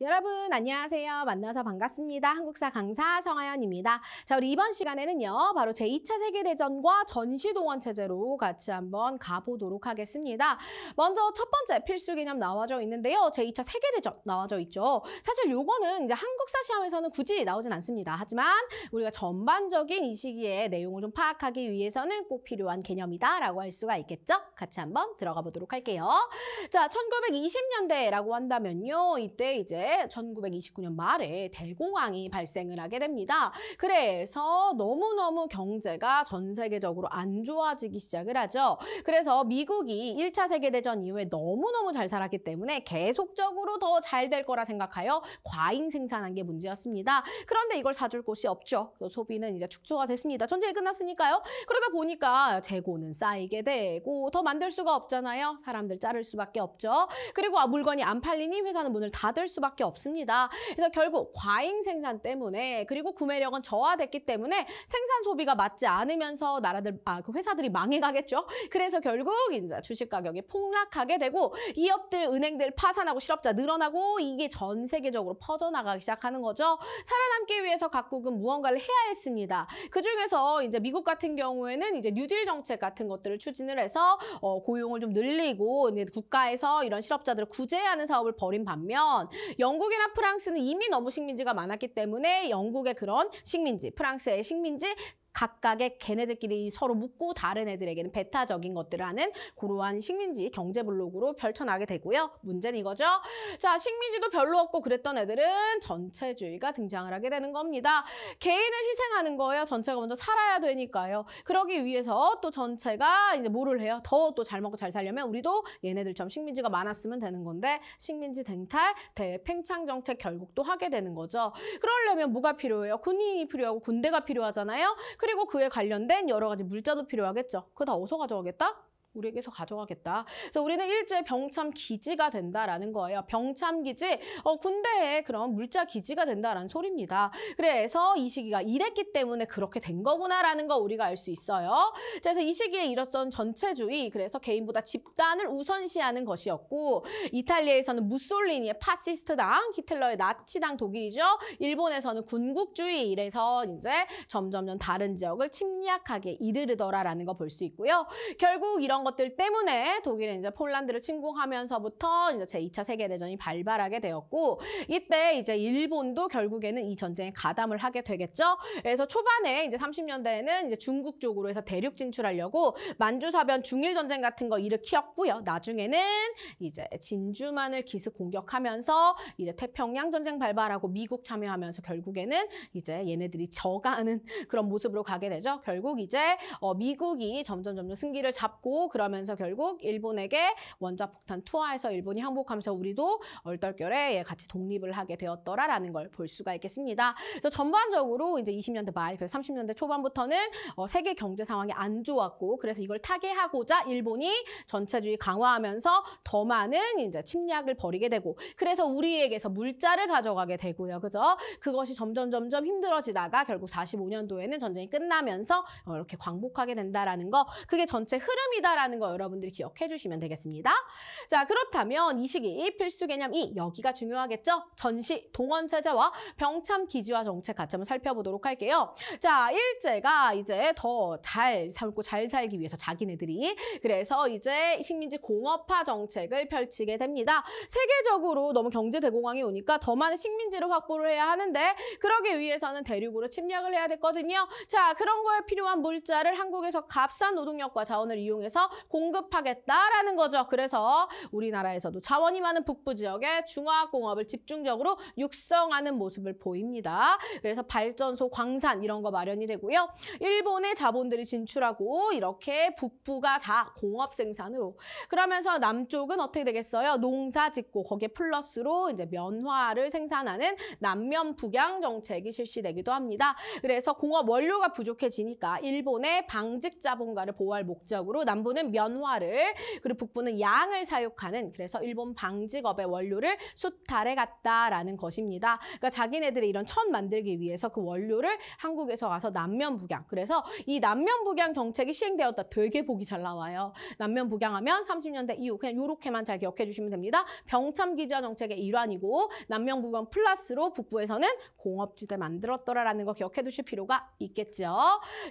여러분 안녕하세요. 만나서 반갑습니다. 한국사 강사 정하연입니다. 자, 우리 이번 시간에는요. 바로 제2차 세계대전과 전시동원 체제로 같이 한번 가보도록 하겠습니다. 먼저 첫 번째 필수 개념 나와져 있는데요. 제2차 세계대전 나와져 있죠. 사실 요거는 이제 한국사 시험에서는 굳이 나오진 않습니다. 하지만 우리가 전반적인 이 시기에 내용을 좀 파악하기 위해서는 꼭 필요한 개념이다라고 할 수가 있겠죠. 같이 한번 들어가 보도록 할게요. 자, 1920년대라고 한다면요. 이때 이제 1929년 말에 대공황이 발생을 하게 됩니다. 그래서 너무너무 경제가 전 세계적으로 안 좋아지기 시작을 하죠. 그래서 미국이 1차 세계대전 이후에 너무너무 잘 살았기 때문에 계속적으로 더 잘 될 거라 생각하여 과잉 생산한 게 문제였습니다. 그런데 이걸 사줄 곳이 없죠. 그 소비는 이제 축소가 됐습니다. 전쟁이 끝났으니까요. 그러다 보니까 재고는 쌓이게 되고 더 만들 수가 없잖아요. 사람들 자를 수밖에 없죠. 그리고 아, 물건이 안 팔리니 회사는 문을 닫을 수밖에 수밖에 없습니다. 그래서 결국 과잉 생산 때문에 그리고 구매력은 저하됐기 때문에 생산 소비가 맞지 않으면서 나라들 아 그 회사들이 망해가겠죠. 그래서 결국 이제 주식 가격이 폭락하게 되고 이업들 은행들 파산하고 실업자 늘어나고 이게 전 세계적으로 퍼져나가기 시작하는 거죠. 살아남기 위해서 각국은 무언가를 해야 했습니다. 그 중에서 이제 미국 같은 경우에는 이제 뉴딜 정책 같은 것들을 추진을 해서 어, 고용을 좀 늘리고 이제 국가에서 이런 실업자들을 구제하는 사업을 벌인 반면 영국이나 프랑스는 이미 너무 식민지가 많았기 때문에 영국의 그런 식민지, 프랑스의 식민지 각각의 걔네들끼리 서로 묻고 다른 애들에게는 배타적인 것들을 하는 그러한 식민지 경제 블록으로 펼쳐나게 되고요. 문제는 이거죠. 자, 식민지도 별로 없고 그랬던 애들은 전체주의가 등장을 하게 되는 겁니다. 개인을 희생하는 거예요. 전체가 먼저 살아야 되니까요. 그러기 위해서 또 전체가 이제 뭐를 해요? 더 또 잘 먹고 잘 살려면 우리도 얘네들처럼 식민지가 많았으면 되는 건데 식민지 댕탈, 대팽창 정책 결국 또 하게 되는 거죠. 그러려면 뭐가 필요해요? 군인이 필요하고 군대가 필요하잖아요. 그리고 그에 관련된 여러 가지 물자도 필요하겠죠. 그거 다 어디서 가져가겠다? 우리에게서 가져가겠다. 그래서 우리는 일제 병참 기지가 된다라는 거예요. 병참 기지, 어, 군대에 그런 물자 기지가 된다라는 소리입니다. 그래서 이 시기가 이랬기 때문에 그렇게 된 거구나라는 거 우리가 알 수 있어요. 그래서 이 시기에 이뤘던 전체주의, 그래서 개인보다 집단을 우선시하는 것이었고, 이탈리아에서는 무솔리니의 파시스트당, 히틀러의 나치당 독일이죠. 일본에서는 군국주의 이래서 이제 점점 다른 지역을 침략하게 이르르더라라는 거 볼 수 있고요. 결국 이런 이런 것들 때문에 독일은 이제 폴란드를 침공하면서부터 이제 제2차 세계대전이 발발하게 되었고 이때 이제 일본도 결국에는 이 전쟁에 가담을 하게 되겠죠. 그래서 초반에 이제 30년대에는 이제 중국 쪽으로 해서 대륙 진출하려고 만주사변 중일 전쟁 같은 거 일으켰고요. 나중에는 이제 진주만을 기습 공격하면서 이제 태평양 전쟁 발발하고 미국 참여하면서 결국에는 이제 얘네들이 저가는 그런 모습으로 가게 되죠. 결국 이제 어 미국이 점점 점점 승기를 잡고 그러면서 결국 일본에게 원자폭탄 투하해서 일본이 항복하면서 우리도 얼떨결에 예, 같이 독립을 하게 되었더라라는 걸 볼 수가 있겠습니다. 그래서 전반적으로 이제 20년대 말, 그래서 30년대 초반부터는 어, 세계 경제 상황이 안 좋았고 그래서 이걸 타개하고자 일본이 전체주의 강화하면서 더 많은 이제 침략을 벌이게 되고 그래서 우리에게서 물자를 가져가게 되고요. 그죠? 그것이 점점 점점 힘들어지다가 결국 45년도에는 전쟁이 끝나면서 어, 이렇게 광복하게 된다라는 거 그게 전체 흐름이다라는 라는거 여러분들이 기억해 주시면 되겠습니다. 자, 그렇다면 이 시기 필수 개념 2 여기가 중요하겠죠? 전시 동원 체제와 병참 기지와 정책 같이 한번 살펴보도록 할게요. 자, 일제가 이제 더 잘 살고 잘 살기 위해서 자기네들이 그래서 이제 식민지 공업화 정책을 펼치게 됩니다. 세계적으로 너무 경제 대공황이 오니까 더 많은 식민지를 확보를 해야 하는데 그러기 위해서는 대륙으로 침략을 해야 됐거든요. 자, 그런 거에 필요한 물자를 한국에서 값싼 노동력과 자원을 이용해서 공급하겠다라는 거죠. 그래서 우리나라에서도 자원이 많은 북부 지역에 중화학공업을 집중적으로 육성하는 모습을 보입니다. 그래서 발전소, 광산 이런 거 마련이 되고요. 일본의 자본들이 진출하고 이렇게 북부가 다 공업 생산으로 그러면서 남쪽은 어떻게 되겠어요? 농사 짓고 거기에 플러스로 이제 면화를 생산하는 남면 북양 정책이 실시되기도 합니다. 그래서 공업 원료가 부족해지니까 일본의 방직 자본가를 보호할 목적으로 남부는 동부는 면화를 그리고 북부는 양을 사육하는 그래서 일본 방직업의 원료를 수탈해 갔다라는 것입니다. 그러니까 자기네들이 이런 천 만들기 위해서 그 원료를 한국에서 와서 남면 북양. 그래서 이 남면 북양 정책이 시행되었다. 되게 보기 잘 나와요. 남면 북양하면 30년대 이후 그냥 요렇게만 잘 기억해 주시면 됩니다. 병참 기자 정책의 일환이고 남면 북양 플러스로 북부에서는 공업지대 만들었더라라는 거 기억해 두실 필요가 있겠죠.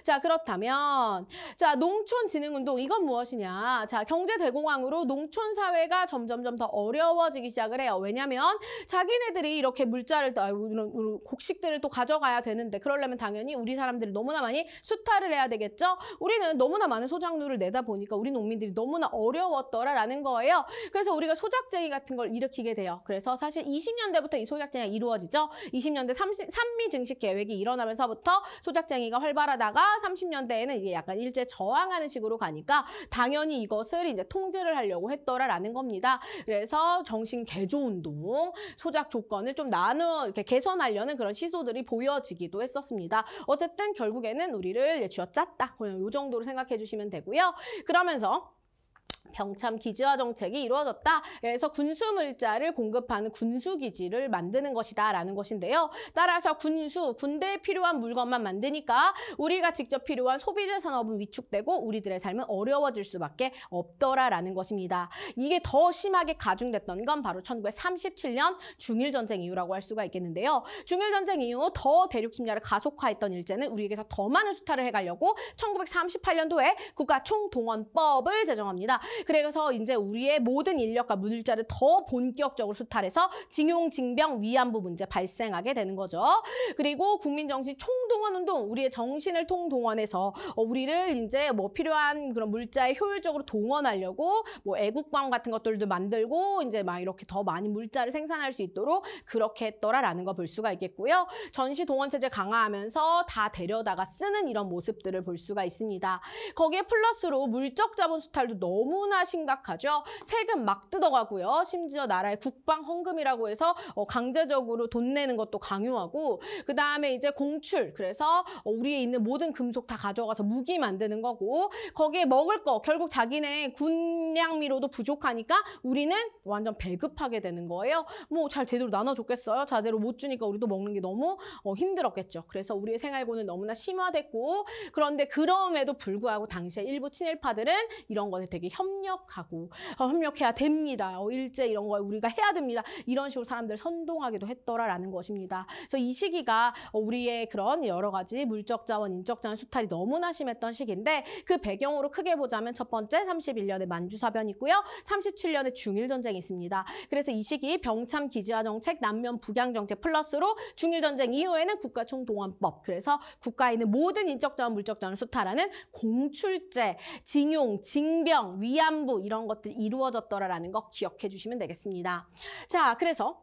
자 그렇다면 자 농촌 진흥 운동 이건 뭐 무엇이냐? 자, 경제 대공황으로 농촌 사회가 점점점 더 어려워지기 시작을 해요. 왜냐면 자기네들이 이렇게 물자를 또 이런 곡식들을 또 가져가야 되는데 그러려면 당연히 우리 사람들이 너무나 많이 수탈을 해야 되겠죠. 우리는 너무나 많은 소작물을 내다 보니까 우리 농민들이 너무나 어려웠더라라는 거예요. 그래서 우리가 소작쟁이 같은 걸 일으키게 돼요. 그래서 사실 20년대부터 이 소작쟁이가 이루어지죠. 20년대 30, 산미 증식 계획이 일어나면서부터 소작쟁이가 활발하다가 30년대에는 이게 약간 일제 저항하는 식으로 가니까 당연히 이것을 이제 통제를 하려고 했더라라는 겁니다. 그래서 정신 개조 운동 소작 조건을 좀 나누어 이렇게 개선하려는 그런 시소들이 보여지기도 했었습니다. 어쨌든 결국에는 우리를 쥐어짰다. 그냥 뭐 요 정도로 생각해 주시면 되고요. 그러면서 병참 기지화 정책이 이루어졌다. 그래서 군수 물자를 공급하는 군수 기지를 만드는 것이다라는 것인데요. 따라서 군수, 군대에 필요한 물건만 만드니까 우리가 직접 필요한 소비재 산업은 위축되고 우리들의 삶은 어려워질 수밖에 없더라라는 것입니다. 이게 더 심하게 가중됐던 건 바로 1937년 중일 전쟁 이후라고 할 수가 있겠는데요. 중일 전쟁 이후 더 대륙 침략을 가속화했던 일제는 우리에게서 더 많은 수탈을 해가려고 1938년도에 국가 총동원법을 제정합니다. 그래서 이제 우리의 모든 인력과 물자를 더 본격적으로 수탈해서 징용, 징병, 위안부 문제 발생하게 되는 거죠. 그리고 국민정신 총동원 운동, 우리의 정신을 통동원해서 어, 우리를 이제 뭐 필요한 그런 물자에 효율적으로 동원하려고 뭐 애국방 같은 것들도 만들고 이제 막 이렇게 더 많이 물자를 생산할 수 있도록 그렇게 했더라라는 거 볼 수가 있겠고요. 전시 동원 체제 강화하면서 다 데려다가 쓰는 이런 모습들을 볼 수가 있습니다. 거기에 플러스로 물적 자본 수탈도 너무나 너무나 심각하죠. 세금 막 뜯어가고요. 심지어 나라의 국방 헌금이라고 해서 어, 강제적으로 돈 내는 것도 강요하고 그 다음에 이제 공출 그래서 어, 우리에 있는 모든 금속 다 가져가서 무기 만드는 거고 거기에 먹을 거 결국 자기네 군량미로도 부족하니까 우리는 완전 배급하게 되는 거예요. 뭐 잘 제대로 나눠줬겠어요. 자대로 못 주니까 우리도 먹는 게 너무 어, 힘들었겠죠. 그래서 우리의 생활고는 너무나 심화됐고 그런데 그럼에도 불구하고 당시에 일부 친일파들은 이런 것에 되게 협 협력하고 어, 협력해야 됩니다. 어, 일제 이런 걸 우리가 해야 됩니다. 이런 식으로 사람들 선동하기도 했더라라는 것입니다. 그래서 이 시기가 어, 우리의 그런 여러 가지 물적 자원, 인적 자원 수탈이 너무나 심했던 시기인데 그 배경으로 크게 보자면 첫 번째 31년에 만주사변이 있고요. 37년에 중일 전쟁이 있습니다. 그래서 이 시기 병참 기지화 정책, 남면 북양 정책 플러스로 중일 전쟁 이후에는 국가총동원법 그래서 국가에 있는 모든 인적 자원, 물적 자원 수탈하는 공출제, 징용, 징병, 위안 임산부 이런 것들 이루어졌더라라는 거 기억해 주시면 되겠습니다. 자, 그래서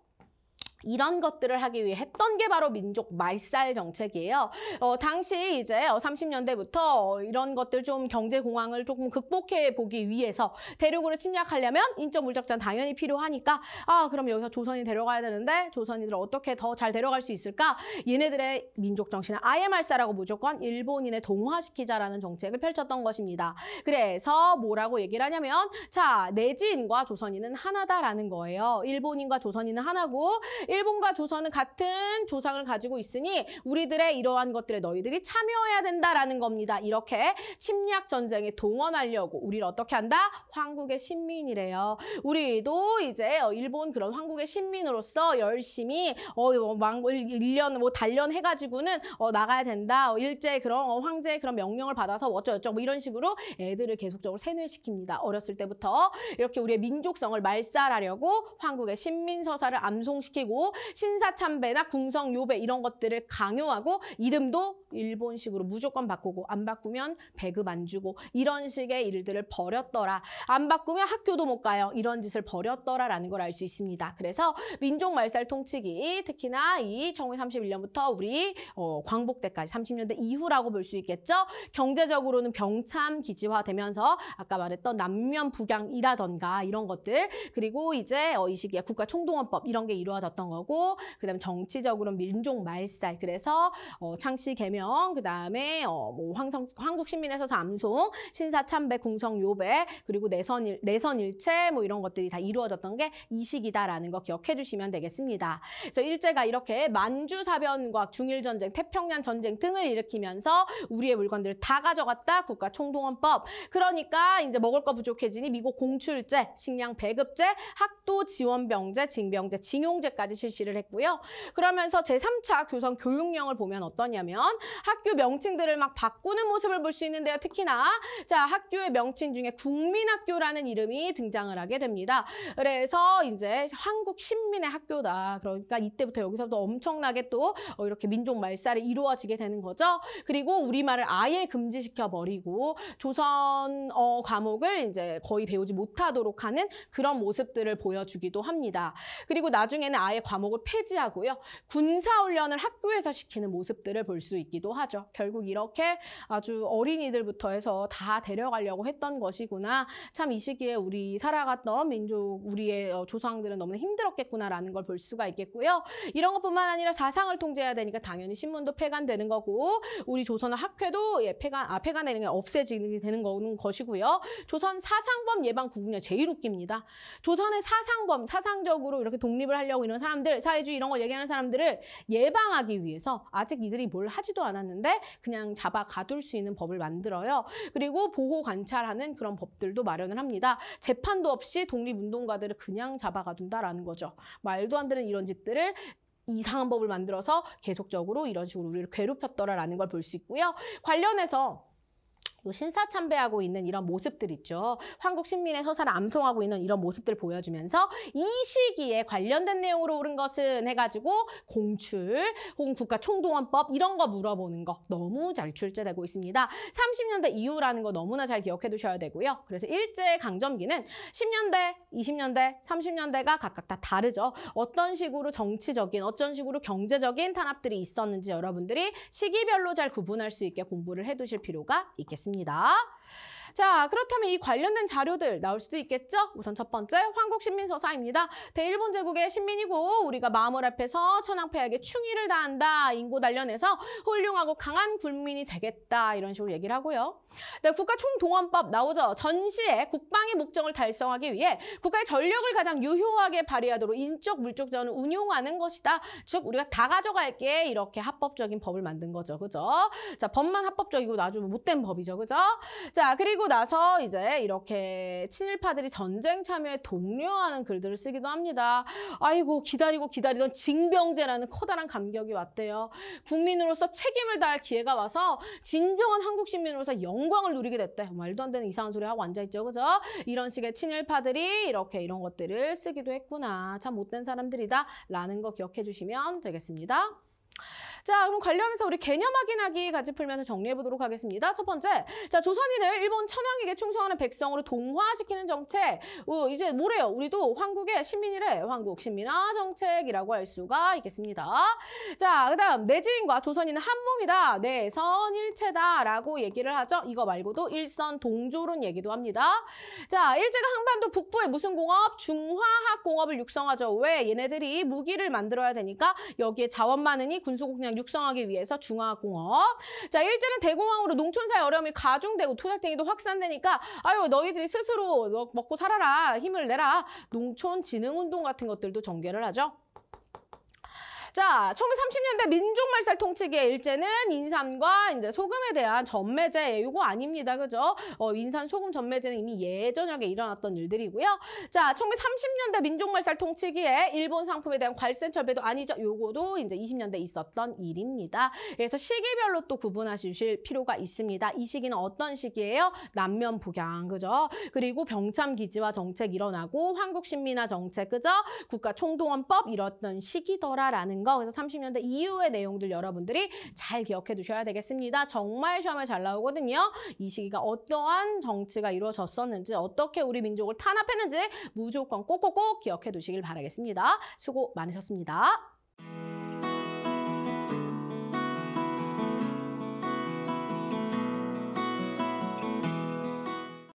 이런 것들을 하기 위해 했던 게 바로 민족 말살 정책이에요. 어, 당시 이제 30년대부터 어, 어, 이런 것들 좀 경제 공황을 조금 극복해 보기 위해서 대륙으로 침략하려면 인적 물적자는 당연히 필요하니까 아 그럼 여기서 조선이 데려가야 되는데 조선인들을 어떻게 더 잘 데려갈 수 있을까? 얘네들의 민족 정신을 아예 말살하고 무조건 일본인에 동화시키자라는 정책을 펼쳤던 것입니다. 그래서 뭐라고 얘기를 하냐면 자 내지인과 조선인은 하나다라는 거예요. 일본인과 조선인은 하나고 일본과 조선은 같은 조상을 가지고 있으니 우리들의 이러한 것들에 너희들이 참여해야 된다라는 겁니다. 이렇게 침략 전쟁에 동원하려고 우리를 어떻게 한다? 황국의 신민이래요. 우리도 이제 일본 그런 황국의 신민으로서 열심히 어왕 어, 일년 뭐 단련해 가지고는 어 나가야 된다. 어, 일제 그런 어, 황제 의 그런 명령을 받아서 어쩌저쩌 뭐 이런 식으로 애들을 계속적으로 세뇌시킵니다. 어렸을 때부터 이렇게 우리의 민족성을 말살하려고 황국의 신민서사를 암송시키고 신사참배나 궁성요배 이런 것들을 강요하고 이름도 일본식으로 무조건 바꾸고 안 바꾸면 배급 안 주고 이런 식의 일들을 벌였더라. 안 바꾸면 학교도 못 가요. 이런 짓을 벌였더라라는 걸 알 수 있습니다. 그래서 민족 말살 통치기 특히나 이 1931년부터 우리 어, 광복 때까지 30년대 이후라고 볼 수 있겠죠. 경제적으로는 병참 기지화되면서 아까 말했던 남면 북양이라던가 이런 것들 그리고 이제 어, 이 시기에 국가 총동원법 이런 게 이루어졌던 거고 그다음 정치적으로 민족 말살 그래서 어, 창씨 개명 이명그 다음에 어, 뭐 황성, 한국신민에서 삼송, 신사참배, 궁성요배, 그리고 내선일, 내선일체 뭐 이런 것들이 다 이루어졌던 게 이 시기다라는 거 기억해 주시면 되겠습니다. 그래서 일제가 이렇게 만주사변과 중일전쟁, 태평양 전쟁 등을 일으키면서 우리의 물건들을 다 가져갔다 국가총동원법. 그러니까 이제 먹을 거 부족해지니 미국 공출제, 식량 배급제, 학도 지원병제, 징병제, 징용제까지 실시를 했고요. 그러면서 제3차 교선 교육령을 보면 어떠냐면 학교 명칭들을 막 바꾸는 모습을 볼 수 있는데요. 특히나 자 학교의 명칭 중에 국민학교라는 이름이 등장을 하게 됩니다. 그래서 이제 한국 신민의 학교다. 그러니까 이때부터 여기서도 엄청나게 또 어, 이렇게 민족 말살이 이루어지게 되는 거죠. 그리고 우리말을 아예 금지시켜 버리고 조선어 과목을 이제 거의 배우지 못하도록 하는 그런 모습들을 보여주기도 합니다. 그리고 나중에는 아예 과목을 폐지하고요. 군사훈련을 학교에서 시키는 모습들을 볼 수 있기 보기도 하죠. 결국 이렇게 아주 어린이들부터 해서 다 데려가려고 했던 것이구나. 참 이 시기에 우리 살아갔던 민족, 우리의 어, 조상들은 너무 나 힘들었겠구나라는 걸 볼 수가 있겠고요. 이런 것뿐만 아니라 사상을 통제해야 되니까 당연히 신문도 폐간되는 거고 우리 조선 학회도 예, 폐간, 아, 폐간되는 게 없애지는 되는 거는 것이고요. 조선 사상범 예방 구분이 제일 웃깁니다. 조선의 사상범, 사상적으로 이렇게 독립을 하려고 이런 사람들, 사회주의 이런 걸 얘기하는 사람들을 예방하기 위해서 아직 이들이 뭘 하지도 않 않았는데 그냥 잡아 가둘 수 있는 법을 만들어요. 그리고 보호 관찰하는 그런 법들도 마련을 합니다. 재판도 없이 독립운동가들을 그냥 잡아 가둔다라는 거죠. 말도 안 되는 이런 짓들을 이상한 법을 만들어서 계속적으로 이런 식으로 우리를 괴롭혔더라라는 걸 볼 수 있고요. 관련해서 신사참배하고 있는 이런 모습들 있죠. 한국 신민의 서사를 암송하고 있는 이런 모습들 보여주면서 이 시기에 관련된 내용으로 오른 것은 해가지고 공출 혹은 국가총동원법 이런 거 물어보는 거 너무 잘 출제되고 있습니다. 30년대 이후라는 거 너무나 잘 기억해 두셔야 되고요. 그래서 일제강점기는 10년대, 20년대, 30년대가 각각 다 다르죠. 어떤 식으로 정치적인, 어떤 식으로 경제적인 탄압들이 있었는지 여러분들이 시기별로 잘 구분할 수 있게 공부를 해 두실 필요가 있겠습니다. 있습니다. 자, 그렇다면 이 관련된 자료들 나올 수도 있겠죠? 우선 첫 번째 황국신민서사입니다. 대일본 제국의 신민이고 우리가 마음을 앞에서 천황폐하게 충의를 다한다. 인고 단련에서 훌륭하고 강한 군민이 되겠다. 이런 식으로 얘기를 하고요. 네, 국가 총동원법 나오죠. 전시에 국방의 목적을 달성하기 위해 국가의 전력을 가장 유효하게 발휘하도록 인적 물적 전을 운용하는 것이다. 즉 우리가 다 가져갈게 이렇게 합법적인 법을 만든 거죠. 그죠? 자, 법만 합법적이고 나중에 못된 법이죠. 그죠? 자, 그리고 그리고 나서 이제 이렇게 친일파들이 전쟁 참여에 독려하는 글들을 쓰기도 합니다. 아이고 기다리고 기다리던 징병제라는 커다란 감격이 왔대요. 국민으로서 책임을 다할 기회가 와서 진정한 한국 시민으로서 영광을 누리게 됐대. 말도 안 되는 이상한 소리 하고 앉아있죠. 그죠? 이런 식의 친일파들이 이렇게 이런 것들을 쓰기도 했구나. 참 못된 사람들이다. 라는 거 기억해 주시면 되겠습니다. 자, 그럼 관련해서 우리 개념 확인하기 같이 풀면서 정리해 보도록 하겠습니다. 첫 번째, 자 조선인을 일본 천황에게 충성하는 백성으로 동화시키는 정책. 어, 이제 뭐래요? 우리도 황국의 신민이래. 황국 신민화 정책이라고 할 수가 있겠습니다. 자, 그다음 내지인과 조선인은 한 몸이다. 내선일체다라고 네, 얘기를 하죠. 이거 말고도 일선 동조론 얘기도 합니다. 자, 일제가 한반도 북부에 무슨 공업? 중화학 공업을 육성하죠. 왜? 얘네들이 무기를 만들어야 되니까 여기에 자원 많으니 군수공장 육성하기 위해서 중화공업. 자, 일제는 대공황으로 농촌사회 어려움이 가중되고 토닥쟁이도 확산되니까 아유 너희들이 스스로 먹고 살아라 힘을 내라 농촌진흥운동 같은 것들도 전개를 하죠. 자, 1930년대 민족말살 통치기의 일제는 인삼과 이제 소금에 대한 전매제 요거 아닙니다. 그죠? 어, 인삼 소금 전매제는 이미 예전역에 일어났던 일들이고요. 자, 1930년대 민족말살 통치기에 일본 상품에 대한 괄세 철배도 아니죠. 요거도 이제 20년대 있었던 일입니다. 그래서 시기별로 또 구분하실 필요가 있습니다. 이 시기는 어떤 시기예요? 남면 북양. 그죠? 그리고 병참 기지화 정책 일어나고 한국 신민화 정책 그죠? 국가 총동원법 이뤘던 시기더라라는 거있 그래서 30년대 이후의 내용들 여러분들이 잘 기억해 두셔야 되겠습니다. 정말 시험에 잘 나오거든요. 이 시기가 어떠한 정치가 이루어졌었는지 어떻게 우리 민족을 탄압했는지 무조건 꼭꼭꼭 기억해 두시길 바라겠습니다. 수고 많으셨습니다.